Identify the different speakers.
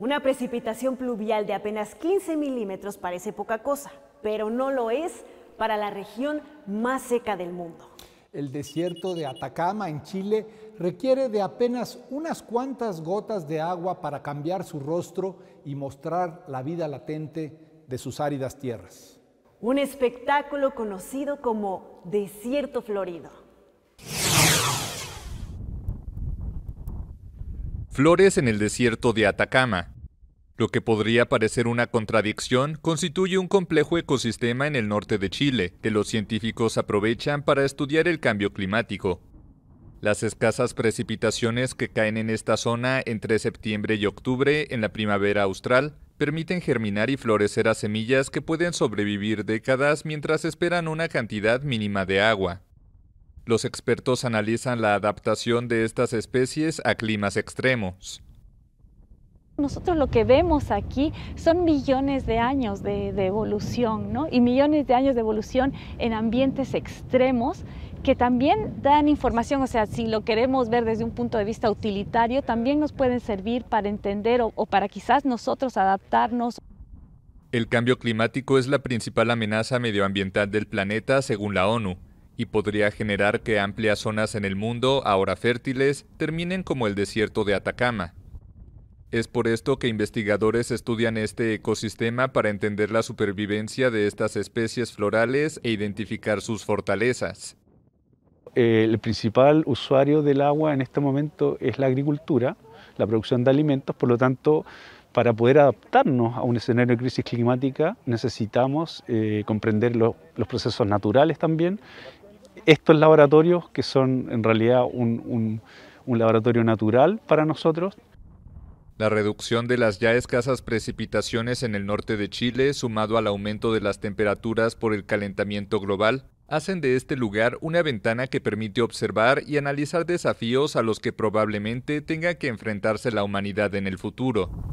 Speaker 1: Una precipitación pluvial de apenas 15 milímetros parece poca cosa, pero no lo es para la región más seca del mundo.
Speaker 2: El desierto de Atacama en Chile requiere de apenas unas cuantas gotas de agua para cambiar su rostro y mostrar la vida latente de sus áridas tierras.
Speaker 1: Un espectáculo conocido como desierto florido.
Speaker 2: Flores en el desierto de Atacama. Lo que podría parecer una contradicción constituye un complejo ecosistema en el norte de Chile, que los científicos aprovechan para estudiar el cambio climático. Las escasas precipitaciones que caen en esta zona entre septiembre y octubre en la primavera austral permiten germinar y florecer a semillas que pueden sobrevivir décadas mientras esperan una cantidad mínima de agua. Los expertos analizan la adaptación de estas especies a climas extremos.
Speaker 3: Nosotros lo que vemos aquí son millones de años de, evolución, ¿no? Y millones de años de evolución en ambientes extremos que también dan información, o sea, si lo queremos ver desde un punto de vista utilitario, también nos pueden servir para entender o, para quizás nosotros adaptarnos.
Speaker 2: El cambio climático es la principal amenaza medioambiental del planeta, según la ONU y podría generar que amplias zonas en el mundo, ahora fértiles, terminen como el desierto de Atacama. Es por esto que investigadores estudian este ecosistema para entender la supervivencia de estas especies florales e identificar sus fortalezas.
Speaker 4: Eh, el principal usuario del agua en este momento es la agricultura, la producción de alimentos, por lo tanto, para poder adaptarnos a un escenario de crisis climática necesitamos eh, comprender los procesos naturales también estos laboratorios, que son en realidad un, laboratorio natural para nosotros,
Speaker 2: la reducción de las ya escasas precipitaciones en el norte de Chile, sumado al aumento de las temperaturas por el calentamiento global, hacen de este lugar una ventana que permite observar y analizar desafíos a los que probablemente tenga que enfrentarse la humanidad
Speaker 4: en el futuro.